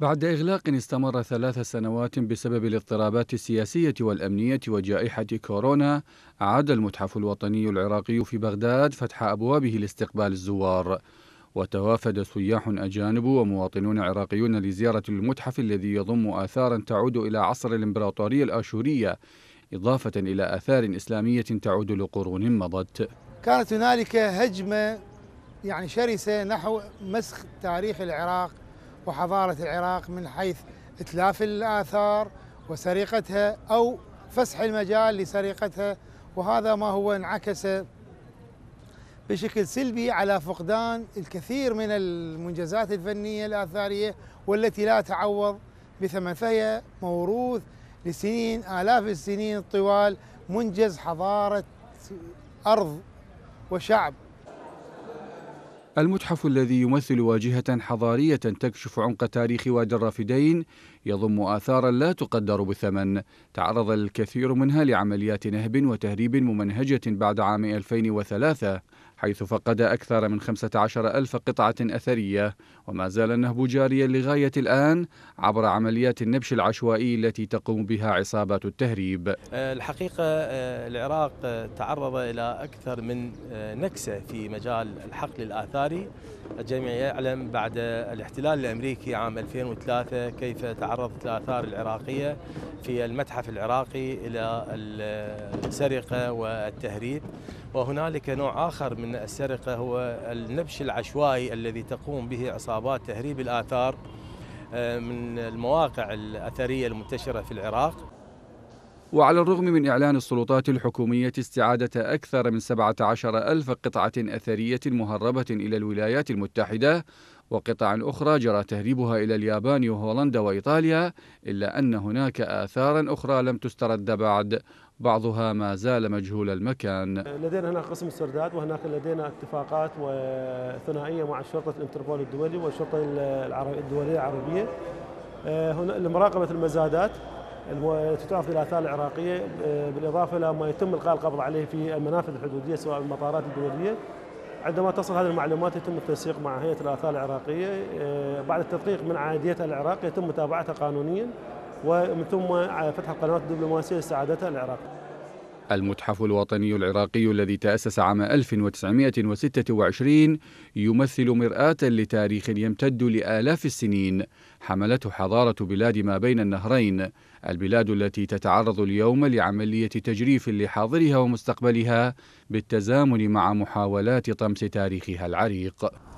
بعد إغلاق استمر ثلاث سنوات بسبب الاضطرابات السياسية والأمنية وجائحة كورونا عاد المتحف الوطني العراقي في بغداد فتح أبوابه لاستقبال الزوار وتوافد سياح أجانب ومواطنون عراقيون لزيارة المتحف الذي يضم آثارا تعود إلى عصر الإمبراطورية الآشورية إضافة إلى آثار إسلامية تعود لقرون مضت كانت هنالك هجمة يعني شرسة نحو مسخ تاريخ العراق وحضارة العراق من حيث إتلاف الآثار وسرقتها أو فسح المجال لسرقتها وهذا ما هو انعكس بشكل سلبي على فقدان الكثير من المنجزات الفنية الآثارية والتي لا تعوض بثمن فهي موروث لسنين آلاف السنين الطوال منجز حضارة أرض وشعب المتحف الذي يمثل واجهة حضارية تكشف عمق تاريخ وادي الرافدين يضم آثارا لا تقدر بثمن تعرض الكثير منها لعمليات نهب وتهريب ممنهجة بعد عام 2003 حيث فقد أكثر من 15 ألف قطعة أثرية وما زال النهب جاريا لغاية الآن عبر عمليات النبش العشوائي التي تقوم بها عصابات التهريب الحقيقة آه، العراق آه، تعرض إلى أكثر من آه، نكسة في مجال الحقل الآثاري الجميع يعلم بعد الاحتلال الأمريكي عام 2003 كيف تعرضت الآثار العراقية في المتحف العراقي إلى السرقة والتهريب وهنالك نوع آخر من أن السرقة هو النبش العشوائي الذي تقوم به عصابات تهريب الآثار آه، من المواقع الأثرية المنتشرة في العراق وعلى الرغم من إعلان السلطات الحكومية استعادة أكثر من 17 ألف قطعة أثرية مهربة إلى الولايات المتحدة وقطع أخرى جرى تهريبها إلى اليابان وهولندا وإيطاليا إلا أن هناك آثارا أخرى لم تسترد بعد بعضها ما زال مجهول المكان لدينا هنا قسم السرداد وهناك لدينا اتفاقات وثنائية مع شرطة الانتربول الدولي والشرطة الدولية العربية آه، هنا لمراقبة المزادات تتعرف الآثار العراقية آه، بالإضافة إلى ما يتم إلقاء القبض عليه في المنافذ الحدودية سواء المطارات الدولية عندما تصل هذه المعلومات يتم التنسيق مع هيئه الاثار العراقيه آه، بعد التدقيق من عاديتها العراق يتم متابعتها قانونيا ومن ثم فتح القنوات الدبلوماسيه لسعادتها العراق المتحف الوطني العراقي الذي تأسس عام 1926 يمثل مرآة لتاريخ يمتد لآلاف السنين حملته حضارة بلاد ما بين النهرين البلاد التي تتعرض اليوم لعملية تجريف لحاضرها ومستقبلها بالتزامن مع محاولات طمس تاريخها العريق